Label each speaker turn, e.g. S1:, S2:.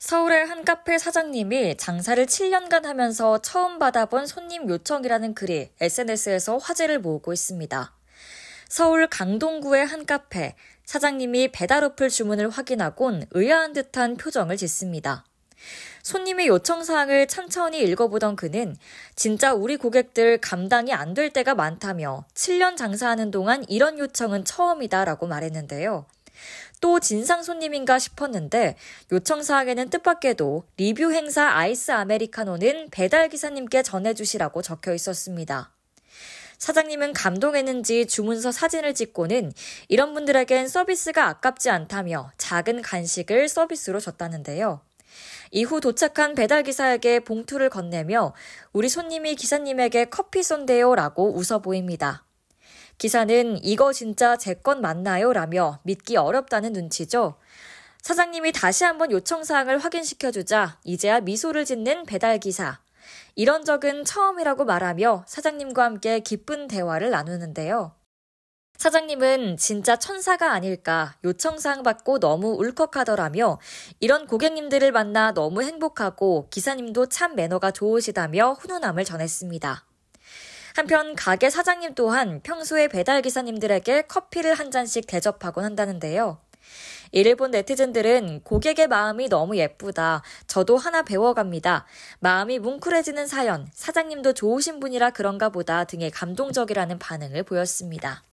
S1: 서울의 한 카페 사장님이 장사를 7년간 하면서 처음 받아본 손님 요청이라는 글이 SNS에서 화제를 모으고 있습니다. 서울 강동구의 한 카페 사장님이 배달 어플 주문을 확인하곤 의아한 듯한 표정을 짓습니다. 손님의 요청 사항을 천천히 읽어보던 그는 진짜 우리 고객들 감당이 안 될 때가 많다며 7년 장사하는 동안 이런 요청은 처음이다라고 말했는데요. 또 진상 손님인가 싶었는데 요청 사항에는 뜻밖에도 리뷰 행사 아이스 아메리카노는 배달 기사님께 전해주시라고 적혀 있었습니다. 사장님은 감동했는지 주문서 사진을 찍고는 이런 분들에겐 서비스가 아깝지 않다며 작은 간식을 서비스로 줬다는데요. 이후 도착한 배달기사에게 봉투를 건네며 우리 손님이 기사님에게 커피 쏜대요 라고 웃어 보입니다. 기사는 이거 진짜 제 건 맞나요? 라며 믿기 어렵다는 눈치죠. 사장님이 다시 한번 요청사항을 확인시켜주자 이제야 미소를 짓는 배달기사. 이런 적은 처음이라고 말하며 사장님과 함께 기쁜 대화를 나누는데요. 사장님은 진짜 천사가 아닐까 요청사항 받고 너무 울컥하더라며 이런 고객님들을 만나 너무 행복하고 기사님도 참 매너가 좋으시다며 훈훈함을 전했습니다. 한편 가게 사장님 또한 평소에 배달 기사님들에게 커피를 한 잔씩 대접하곤 한다는데요. 이를 본 네티즌들은 고객의 마음이 너무 예쁘다. 저도 하나 배워갑니다. 마음이 뭉클해지는 사연, 사장님도 좋으신 분이라 그런가 보다 등의 감동적이라는 반응을 보였습니다.